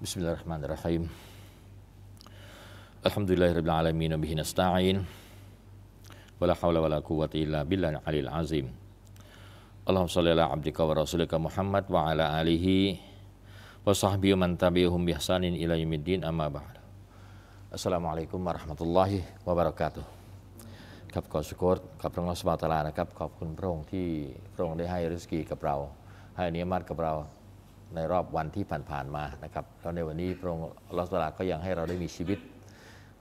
Bismillahirrahmanirrahim. Alhamdulillahirabbil alamin wa bihi nasta'in. Wala haula wala quwwata illa billahil aliyil azim. Allahumma shalli ala abdika wa rasulika Muhammad wa ala alihi wa sahbihi man tabi'ahum bi ihsanin ila yaumiddin amma ba'd. Assalamualaikum warahmatullahi wabarakatuh. ครับขอสุขกับพระองค์สุบานตาลานะครับขอบคุณพระองค์ที่พระองค์ได้ให้ริสกีกับเราในรอบวันที่ผ่านๆมานะครับแล้วในวันนี้พระองค์ลอสลาก็ยังให้เราได้มีชีวิต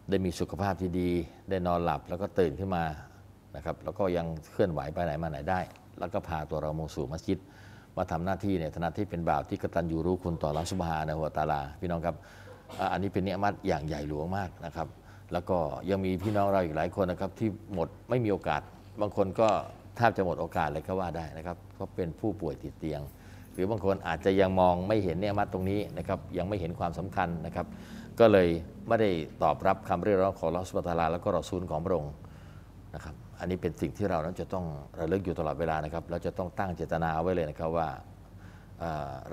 ได้มีสุขภาพที่ดีได้นอนหลับแล้วก็ตื่นขึ้นมานะครับแล้วก็ยังเคลื่อนไหวไปไหนมาไหนได้ แล้วก็พาตัวเรามาสู่มัสยิด มาทำหน้าที่ในฐานะที่เป็นบ่าวที่กตัญญูรู้คุณต่อรัสบบลในหัวตาลาพี่น้องครับอันนี้เป็นเนื้อมัดอย่างใหญ่หลวงมากนะครับ แล้วก็ยังมีพี่น้องเราอีกหลายคนนะครับ ที่หมดไม่มีโอกาสบางคนก็แทบจะหมดโอกาสเลยก็ว่าได้นะครับเพราะเป็นผู้ป่วยติดเตียงรือบางคนอาจจะยังมองไม่เห็นเนี่ยมัดตรงนี้นะครับ ยังไม่เห็นความสำคัญนะครับ ก็เลยไม่ได้ตอบรับคำเรียกร้องของลอสบัตลาแล้วก็รอซูลของพระองค์นะครับ อันนี้เป็นสิ่งที่เรานั้น จะต้องระลึกอยู่ตลอดเวลานะครับ เราจะต้องตั้งเจตนาไว้เลยนะครับว่า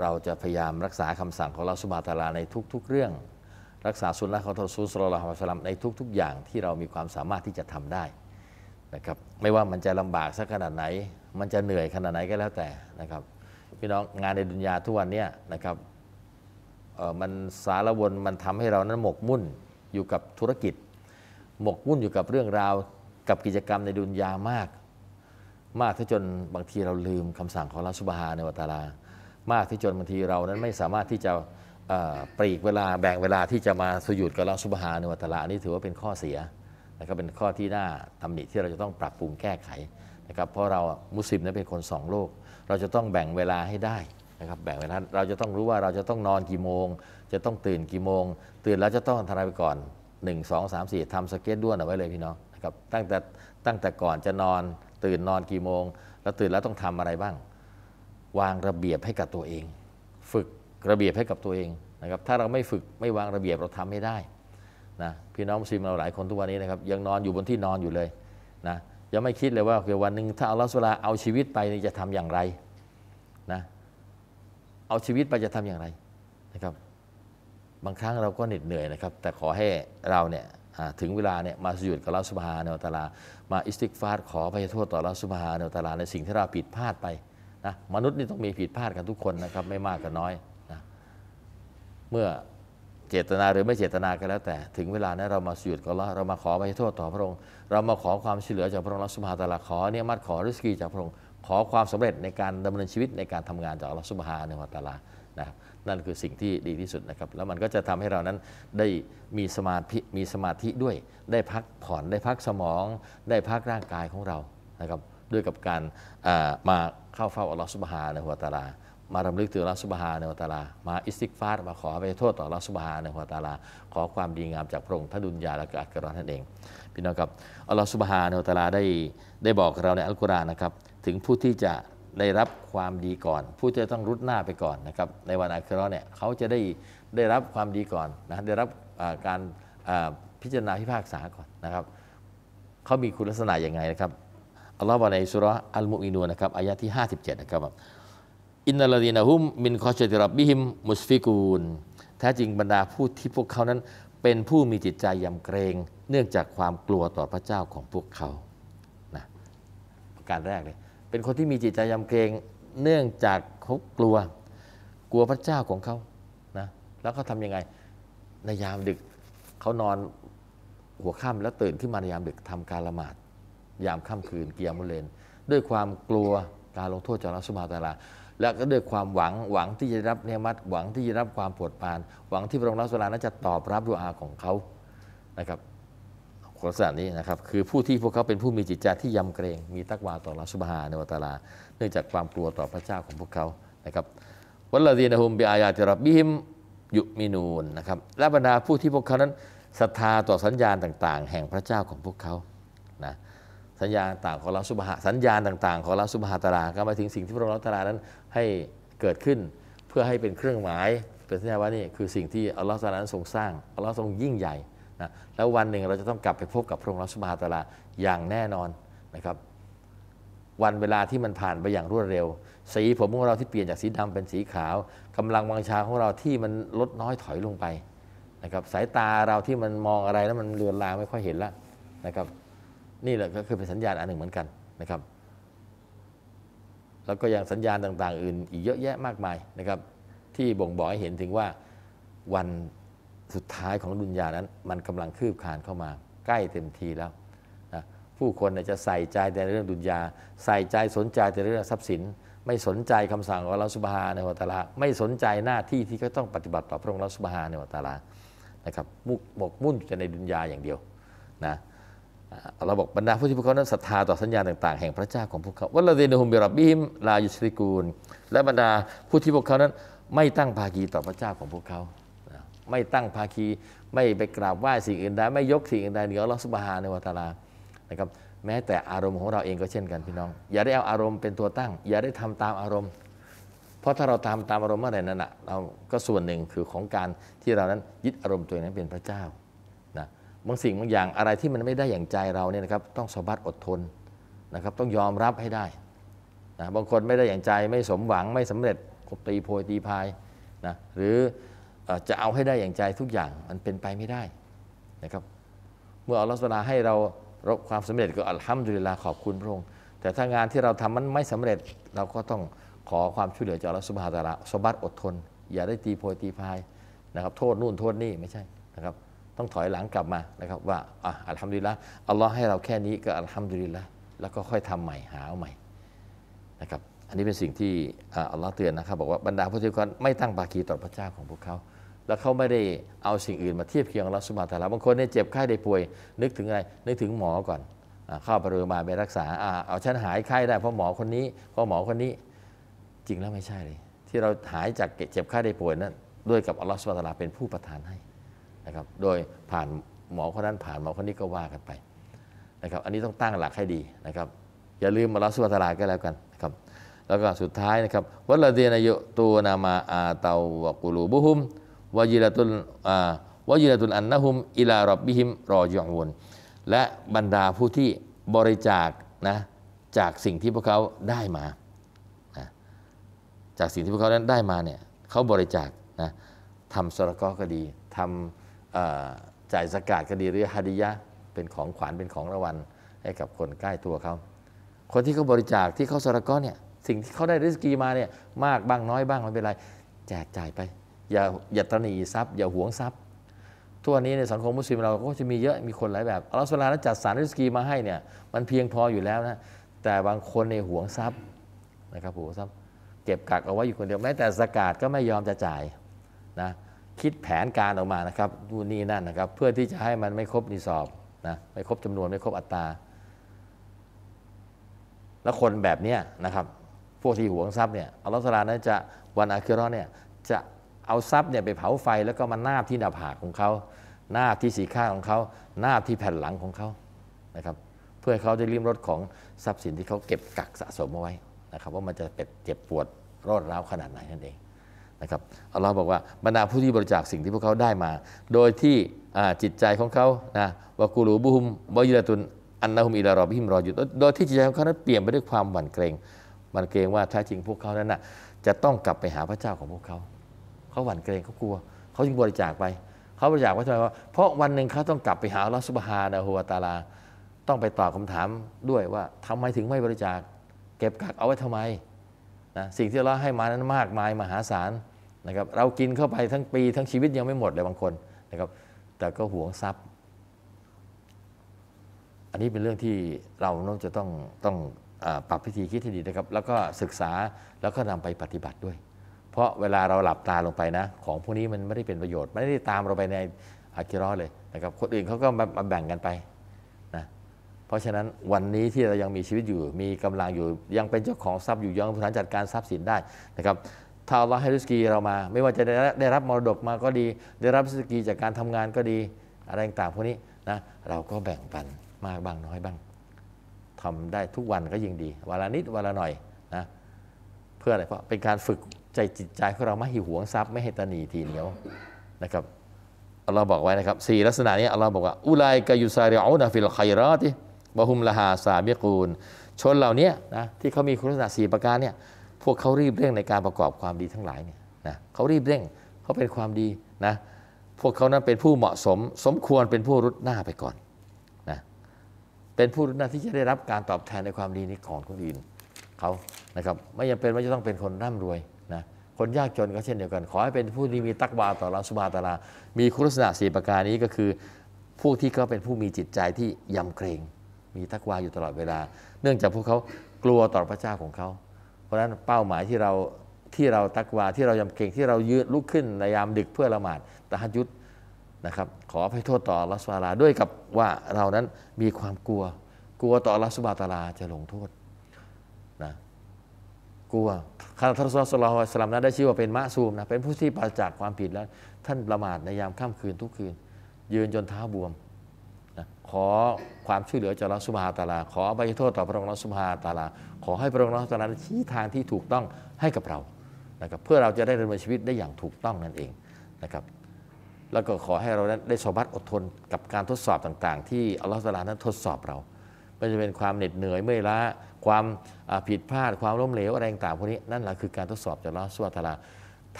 เราจะพยายามรักษาคำสั่งของลอสบัตลาในทุก ๆ เรื่อง รักษาสุนนะของทศสุลสลลฮะสลัมในทุก ๆ อย่างที่เรามีความสามารถที่จะทำได้นะครับไม่ว่ามันจะลำบากสักขนาดไหน มันจะเหนื่อยขนาดไหนก็แล้วแต่นะครับพี่น้อง งานในดุนยาทุกวันนี้นะครับมันสารวนมันทำให้เรานั้นหมกมุ่นอยู่กับธุรกิจ หมกมุ่นอยู่กับเรื่องราวกับกิจกรรมในดุนยามาก มากที่จนบางทีเราลืมคำสั่งของลราสุบฮาในวัตาลา มากที่จนบางทีเรานั้นไม่สามารถที่จะปรีกเวลาแบ่งเวลาที่จะมาสุยุดกับลราสุบฮาในวัตาลานี่ถือว่าเป็นข้อเสียนะครับเป็นข้อที่น่าตำหนิที่เราจะต้องปรับปรุงแก้ไขนะครับเพราะเรามุสลิมนั้นเป็นคนสองโลกเราจะต้องแบ่งเวลาให้ได้นะครับ แบ่งเวลาเราจะต้องรู้ว่าเราจะต้องนอนกี่โมง จะต้องตื่นกี่โมง ตื่นแล้วจะต้องทำอะไรไปก่อน 1 2 3 4ทำสเก็ตด้วนเอาไว้เลยพี่น้องนะครับตั้งแต่ตั้งแต่ก่อนจะนอน ตื่นนอนกี่โมง แล้วตื่นแล้วต้องทำอะไรบ้าง วางระเบียบให้กับตัวเอง ฝึกระเบียบให้กับตัวเองนะครับ ถ้าเราไม่ฝึกไม่วางระเบียบเราทำไม่ได้นะพี่น้องมุสลิมเราหลายคนทุกวันนี้นะครับ ยังนอนอยู่บนที่นอนอยู่เลยนะยังไม่คิดเลยว่าเดี่ยววันหนึ่งถ้าอัลลอฮฺสุลาเอาชีวิตไปจะทำอย่างไรนะเอาชีวิตไปจะทำอย่างไรนะครับบางครั้งเราก็เหน็ดเหนื่อยนะครับ แต่ขอให้เราเนี่ยถึงเวลาเนี่ยมาสยุดกับลาสุบฮาเนวตาลามาอิสติกฟาดขอพรยโทษต่อลาสุบฮาเนวตาลาในสิ่งที่เราผิดพลาดไปนะมนุษย์นี่ต้องมีผิดพลาดกันทุกคนนะครับไม่มากก็นน้อยนะเมื่อเจตนา หรือไม่เจตนาก็แล้ว แต่ถึงเวลานั้นเรามาสวดกัละเรามาขอไปโทษต่อพระองค์เรามาขอความช่วยเหลือจากพระองค์ลัสมภาตาลาขอเนี่ยมัดขอริสกีจากพระองค์ขอความสำเร็จในการดำเนินชีวิตในการทำงานจากลัสมภาในมัตาลานะครับนั่นคือสิ่งที่ดีที่สุดนะครับแล้วมันก็จะทำให้เรานั้นได้มีสมาธิมีสมาธิด้วยได้พักผ่อนได้พักสมองได้พักร่างกายของเรานะครับด้วยกับการมาเข้าเฝ้าอัลลอฮฺสุบฮานะฮุวาตาลามารำลึกถึงลัสุบฮาในวตาลา มาอิสติกฟาดมาขอไปโทษต่อลัสุบฮาในวตาลาขอความดีงามจากพระองค์ท่านดุลยาและอักรอนท่านเองพี่น้องครับอัลลอฮฺสุบฮาเนวตาลาได้ได้บอกเราในอัลกุรอานนะครับถึงผู้ที่จะได้รับความดีก่อน ผู้ที่ต้องรุดหน้าไปก่อนนะครับในวันอัคราเนี่ยเขาจะได้ได้รับความดีก่อนนะได้รับการพิจารณาพิพากษาก่อนนะครับ เขามีคุณลักษณะอย่างไงนะครับอัลลอฮฺบอกในสุรอัลมุอินูนะครับอายะที่57นะครับอินนัลลีนะฮุม มินคอชติรับบิฮิม มุสฟิกูน แท้จริงบรรดาผู้ที่พวกเขานั้น เป็นผู้มีจิตใจยำเกรง เนื่องจากความกลัวต่อพระเจ้าของพวกเขานะการแรกเลย เป็นคนที่มีจิตใจยำเกรง เนื่องจากเขากลัว กลัวพระเจ้าของเขา นะ แล้วเขาทำยังไง ในยามดึก เขานอน หัวค่ำแล้วตื่นขึ้นมาในยามดึกทำการละหมาด ยามค่ำคืนเกียร์มุเลน ด้วยความกลัวการลงโทษจากรัสมาตาลาและก็ด้วยความหวังหวังที่จะรับเนื้อมัดหวังที่จะรับความโปรดปาน หวังที่พระองค์รัสุลานั้นจะตอบรับดุอาของเขานะครับลักษณะนี้นะครับคือผู้ที่พวกเขาเป็นผู้มีจิตใจที่ยำเกรงมีตักวาต่อรัสุบฮาในวัตลา เนื่องจากความกลัวต่อพระเจ้าของพวกเขานะครับวัลลดีนะฮุมบิอายาติรับบิฮิมยุมินูนนะครับและบรรดาผู้ที่พวกเขานั้นศรัทธาต่อสัญญาณต่างๆ แห่งพระเจ้าของพวกเขานะสัญญาณต่างของเราสุบาสัญญาณต่างๆของเราสุบาะตาราก็มาถึงสิ่งที่พระองค์ตารานั้นให้เกิดขึ้นเพื่อให้เป็นเครื่องหมายเป็นสัญญาว่านี่คือสิ่งที่อัลลอฮฺสานั้นทรงสร้างอัลลอฮฺทรงยิ่งใหญ่นะแล้ววันหนึ่งเราจะต้องกลับไปพบกับพระองค์รัชมาตาลาอย่างแน่นอนนะครับ วันเวลาที่มันผ่านไปอย่างรวดเร็ว สีผมของเราที่เปลี่ยนจากสีดำเป็นสีขาว กำลังวังชาของเราที่มันลดน้อยถอยลงไปนะครับสายตาเราที่มันมองอะไรแล้วมันเลือนลางไม่ค่อยเห็นแล้วนะครับ นี่แหละก็คือเป็นสัญญาณอันหนึ่งเหมือนกันนะครับแล้วก็ยังสัญญาณต่างๆอื่น อีกเยอะแยะมากมายนะครับ ที่บ่งบอกให้เห็นถึงว่า วันสุดท้ายของดุนยานั้น มันกำลังคืบคลานเข้ามาใกล้เต็มทีแล้วนะผู้คนจะใส่ใจแต่เรื่องดุนยาใส่ใจสนใจแต่เรื่องทรัพย์สิน ไม่สนใจคำสั่งของเราสุบฮาในวัตาลาไม่สนใจหน้าที่ที่เขาต้องปฏิบัติต่อพระองค์เราสุบฮาในวัตาลานะครับมุกกมุ่นจะในดุนยาอย่างเดียวนะเราบอกบรรดาผู้ที่พวกเขานั้นศรัทธาต่อสัญญาต่างๆแห่งพระเจ้าของพวกเขาวัลเดนฮุมเบรับบิมลายุชริกูลและบรรดาผู้ที่พวกเขานั้นไม่ตั้งภาคีต่อพระเจ้าของพวกเขา ไม่ตั้งภาคีไม่ไปกราบไหว้สิ่งอื่นใดไม่ยกสิ่งอื่นใดเหนือลอสบฮาในวัตาลานะครับแม้แต่อารมณ์ของเราเองก็เช่นกันพี่น้อง อย่าได้เอาอารมณ์เป็นตัวตั้ง อย่าได้ทำตามอารมณ์เพราะถ้าเราำตามอารมณ์เมื่อไรนั้นนะเราก็ส่วนหนึ่งคือของการที่เรานั้นยึดอารมณ์ตัวนั้นเป็นพระเจ้าบางสิ่งบางอย่างอะไรที่มันไม่ได้อย่างใจเราเนี่ยนะครับต้องสบัดอดทนนะครับต้องยอมรับให้ได้นะบางคนไม่ได้อย่างใจไม่สมหวังไม่สำเร็จกบตีโพยตีพายนะหรือจะเอาให้ได้อย่างใจทุกอย่างมันเป็นไปไม่ได้นะครับ เมื่ออัลลอฮฺสุลาให้เรารบความสำเร็จก็อัลฮัมดุลิลลาขอบคุณพระองค์แต่ถ้างานที่เราทำมันไม่สำเร็จเราก็ต้องขอความช่วยเหลือจากอัลลอฮฺสุบฮาตาละสบัดอดทนอย่าได้ตีโพยตีพายนะครับโทษนู่นโทษนี่ไม่ใช่นะครับต้องถอยหลังกลับมานะครับว่าอ่ะอัลฮัมดุลิละอัลลอฮ์ให้เราแค่นี้ก็อัลฮัมดุลิละแล้วก็ค่อยทำใหม่หาเอาใหม่นะครับอันนี้เป็นสิ่งที่อัลลอฮ์เตือนนะครับบอกว่าบรรดาผู้ที่กันไม่ตั้งบาคีต่อพระเจ้าของพวกเขา แล้วเขาไม่ได้เอาสิ่งอื่นมาเทียบเคียงอัลลอฮสุบฮิแต่ลาบางคนเนี่ยเจ็บไข้ได้ป่วยนึกถึงอะไรนึกถึงหมอก่อนเข้าไปรงพยาบาลไปรักษาเอาฉันหายไข้ได้เพราะหมอคนนี้เพราะหมอคนนี้จริงแล้วไม่ใช่เลยที่เราหายจากเจ็บไข้ได้ป่วยนั้นด้วยกับอัลลอฮ์สุบฮตะลาเป็นผู้ประทานให้นะครับ โดยผ่านหมอคนนั้นผ่านหมอคนนี้ก็ว่ากันไปนะครับ อันนี้ต้องตั้งหลักให้ดีนะครับ อย่าลืมมาละสุัตราก็แล้วกันนะครับแล้วก็สุดท้ายนะครับวัลเดียนายตูนามาอาเตาวกุลูบุหุมวายิรตุลวายิรตุลอันนะหุมอิลารบบิหิมรอยองวนและบรรดาผู้ที่บริจาคนะจากสิ่งที่พวกเขาได้มานะจากสิ่งที่พวกเขาได้มาเนี่ยเขาบริจาคนะทำสระก็ก็ดีทำจ่ายสกาดก็ดีหรือฮัดิยะเป็นของขวัญเป็นของรางวัลให้กับคนใกล้ตัวเขาคนที่เขาบริจาคที่เขาสระก้อนเนี่ยสิ่งที่เขาได้ริสกีมาเนี่ยมากบ้างน้อยบ้างไม่เป็นไรแจกจ่ายไป อย่าอย่าตนีทรัพย์อย่าหวงทรัพย์ ทั่วนี้ในสังคมมุสลิมเราก็จะมีเยอะมีคนหลายแบบอัลลอฮฺสุลานะจัดสรรริสกีมาให้เนี่ยมันเพียงพออยู่แล้วนะแต่บางคนในหวงทรัพย์นะครับ หวงทรัพย์เก็บกักเอาไว้อยู่คนเดียวแม้แต่สกาดก็ไม่ยอมจะจ่ายนะคิดแผนการออกมานะครับดูนี่นั่นนะครับเพื่อที่จะให้มันไม่ครบนิสอบนะไม่ครบจำนวนไม่ครบอัตรา แล้วคนแบบเนี้ยนะครับพวกที่หวงทรัพย์เนี่ยอัลลอฮฺสลานยจะวันอาคิรอเนี่ยจะเอาทรัพย์เนี่ยไปเผาไฟ แล้วก็มาหน้าที่หน้าผากของเขาหน้าที่สีข้าของเขาหน้าที่แผ่นหลังของเขานะครับเพื่อเขาได้ริมรถของทรัพย์สินที่เขาเก็บกักสะสมเอาไว้นะครับว่ามันจะเป็ดเจ็บปวดรอดร้าวขนาดไหนนั่นเองนะครับอัลลอฮ์บอกว่าบรรดาผู้ที่บริจาคสิ่งที่พวกเขาได้มา โดยที่จิตใจของเขานะวากูรูบุฮุมบอยลตุนอันนาฮุมอิลารอบิฮิมรออยู่โดยที่จิตใจของเขานั้นเปลี่ยนไปด้วยความหวั่นเกรงหวั่นเกรงว่าแท้จริงพวกเขานั้นนะจะต้องกลับไปหาพระเจ้าของพวกเขา เขาหวั่นเกรงเขากลัว เขาจึงบริจาคไปเขาบริจาคไปทำไมว่าเพราะวันหนึ่งเขาต้องกลับไปหาลอสุบฮานะฮัวตาลาต้องไปตอบคาถามด้วยว่าทำไมถึงไม่บริจาคเก็บกักเอาไว้ทำไมนะสิ่งที่เราให้มานั้นมากมาย มหาศาลนะครับ เรากินเข้าไปทั้งปีทั้งชีวิตยังไม่หมดเลยบางคนนะครับแต่ก็หวงทรัพย์ อันนี้เป็นเรื่องที่เราต้องจะต้องต้องปรับพิธีคิดให้ดีนะครับ แล้วก็ศึกษาแล้วก็นำไปปฏิบัติด้วย เพราะเวลาเราหลับตาลงไปนะ ของพวกนี้มันไม่ได้เป็นประโยชน์ ไม่ได้ตามเราไปในอาคิรอเลยนะครับ คนอื่นเขาก็มาแบ่งกันไปเพราะฉะนั้นวันนี้ที่เรายังมีชีวิตอยู่มีกำลังอยู่ยังเป็นเจ้าของทรัพย์อยู่ยังผู้หานจัดการทรัพย์สินได้นะครับถ้าเราให้รุสกีเรามา ไม่ว่าจะได้รับมรดกมาก็ดี ได้รับรุสกีจากการทำงานก็ดีอะไรต่างพวกนี้นะเราก็แบ่งปันมากบ้างน้อยบ้าง ทำได้ทุกวันก็ยิ่งดีวันละนิดวันละหน่อยนะเพื่ออะไรเพราะเป็นการฝึกใจจิตใจของเราไม่หิวหวงทรัพย์ไม่ให้ตนีทีเหนียวนะครับเราบอกไว้นะครับสี่ลักษณะนี้เราบอกว่าอุไลกายุซาริอูนาฟิลไคราติบะฮุมลาหาสาเบียกูลชนเหล่านี้นะที่เขามีคุณลักษณะสี่ประการเนี่ยพวกเขารีบเร่งในการประกอบความดีทั้งหลายเนี่ยนะเขารีบเร่งเขาเป็นความดีนะพวกเขานั้นเป็นผู้เหมาะสม สมควรเป็นผู้รุดหน้าไปก่อนนะเป็นผู้รุดหน้าที่จะได้รับการตอบแทนในความดีนี้ของคนอื่นเขานะครับไม่จำเป็นว่าจะต้องเป็นคนร่ำรวยนะคนยากจนก็เช่นเดียวกัน ขอให้เป็นผู้ที่มีตักบาต่อรัสุบาตาลามีคุณลักษณะสี่ประการนี้ก็คือพวกที่เขาเป็นผู้มีจิตใจที่ยำเกรงมีทักวาอยู่ตลอดเวลา เนื่องจากพวกเขากลัวต่อพระเจ้าของเขา เพราะฉะนั้นเป้าหมายที่เราที่เราตักวาที่เรายำเกรงที่เรายืดลุกขึ้น ในยามดึกเพื่อละหมาดตะฮัดยุดนะครับ ขอให้โทษต่อลัสวาลาด้วยกับว่าเรานั้นมีความกลัว กลัวต่อลัสบาตาลาจะลงโทษนะกลัวคาร์ทัศน์สลอสลัมนั้นได้ชื่อว่าเป็นมะซูมนะเป็นผู้ที่ปราจากความผิดแล้วท่านละหมาดในยามค่ำคืนทุกคืนยืนจนเท้าบวมขอความช่วยเหลือจากอัลอสุมาตาลา ขออภัยโทษต่อพระองค์อัลอสุมาตาลา ขอให้พระองค์อัลลอฮตาลาชี้ทางที่ถูกต้องให้กับเรานะครับเพื่อเราจะได้ดำเนินชีวิตได้อย่างถูกต้องนั่นเองนะครับแล้วก็ขอให้เราได้สบัดอดทนกับการทดสอบต่างๆที่อัลลอฮฺตาลานั้นทดสอบเราไม่จะเป็นความเหน็ดเหนื่อยเมื่อยล้าความผิดพลาดความล้มเหลวอะไรต่างๆพวกนี้นั่นแหละคือการทดสอบจากอัลลอฮฺสุลาตาลา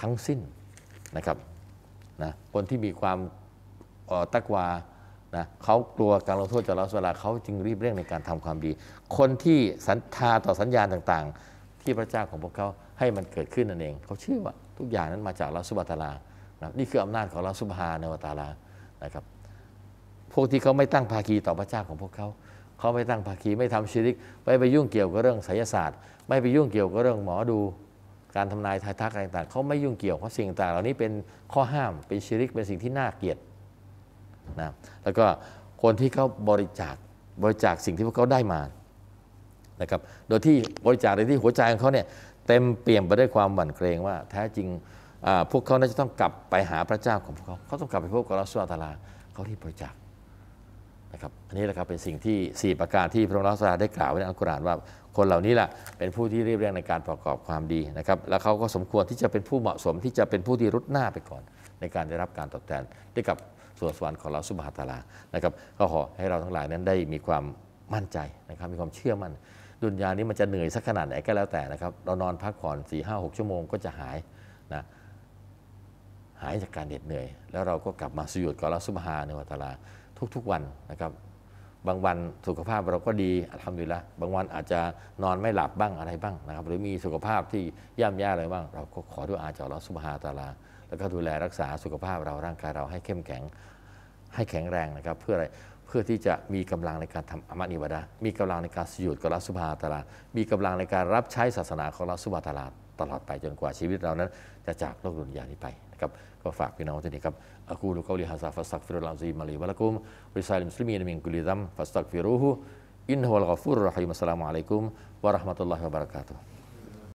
ทั้งสิ้นนะครับนะคนที่มีความตักวาะเขากลัวการลงโทษจาลรัสเวลาเขาจึงรีบเร่งในการทำความดี คนที่สัญทาต่อสัญญาณต่างๆที่พระเจ้าของพวกเขาให้มันเกิดขึ้นนั่นเอง เขาเชื่อว่าทุกอย่างนั้นมาจากลัสุบตาลานะนี่คืออำนาจของลัสุบฮาในวตาลานะครับพวกที่เขาไม่ตั้งภาคีต่อพระเจ้าของพวกเขา เขาไม่ตั้งภาคีไม่ทำชีริกไม่ไปยุ่งเกี่ยวกับเรื่องไสยศาสตร์ไม่ไปยุ่งเกี่ยวกับเรื่องหมอดูการทำนายทายทักอะไรต่าง ๆ เขาไม่ยุ่งเกี่ยวเพราะสิ่งต่างเหล่านี้เป็นข้อห้ามเป็นชีริกเป็นสิ่งที่น่าเกลียดนะแล้วก็คนที่เขาบริจาคบริจาคสิ่งที่พวกเขาได้มา นะครับ โดยที่บริจาคในที่หัวใจของเขาเนี่ยเต็มเปี่ยมไปด้วยความหวั่นเกรงว่าแท้จริงพวกเขาน่าจะต้องกลับไปหาพระเจ้าของพวกเขาเขาต้องกลับไปพบกับัลอสวาตาลาเขาที่บริจาคนะครับอันนี้แหละครับเป็นสิ่งที่ 4 ประการที่พระออัลลาได้กล่าวไว้ในอัลกุรอานว่า คนเหล่านี้แหละเป็นผู้ที่เรียบเรียงในการประกอบความดีนะครับแล้วเขาก็สมควรที่จะเป็นผู้เหมาะสมที่จะเป็นผู้ที่รุดหน้าไปก่อน ในการได้รับการตอบแทนด้วยกับสวนสวรรค์ของเราสุบฮาตาลา นะครับ ก็ขอให้เราทั้งหลายนั้นได้มีความมั่นใจนะครับ มีความเชื่อมั่น ดุนยานี้มันจะเหนื่อยสักขนาดไหนก็แล้วแต่นะครับ เรานอนพักผ่อน4ี่ห้าหกชั่วโมงก็จะหายนะ หายจากการเหน็ดเหนื่อย แล้วเราก็กลับมาสยุดกับเราสุบฮาในวัตาลาทุก ๆวันนะครับ บางวันสุขภาพเราก็ดีทำดีละ บางวันอาจจะนอนไม่หลับบ้างอะไรบ้างนะครับ หรือมีสุขภาพที่ย่ำแย่อะไรบ้างเราก็ขอด้วยอาจากเราสุบฮาตาลาแล้วก็ดูแลรักษาสุขภาพเราร่างกายเราให้เข้มแข็งให้แข็งแรงนะครับเพื่ออะไรเพื่อที่จะมีกำลังในการทำอามะนิบาดะมีกำลังในการสยุดกับรัสุภาตาลา มีกำลังในการรับใช้ศาสนาของรัสุภาตาลาตลอดไปจนกว่าชีวิตเรานั้น จะจากโลกดุนยานี้ไปนะครับก็ฝากพี่น้องท่นนี้ครับอากูลุกอลิฮะซาฟัสตักฟิรุลามซีมาลีวะลักุมริซาลิมุสลิมีนมิงกุลิซัม ฟัสตักฟิรูฮูอินฮุลกัฟูรุรฮิมัสลามุอะลัยกุม วะราะห์มะตุลลอฮิวะบะเราะกาตุฮ์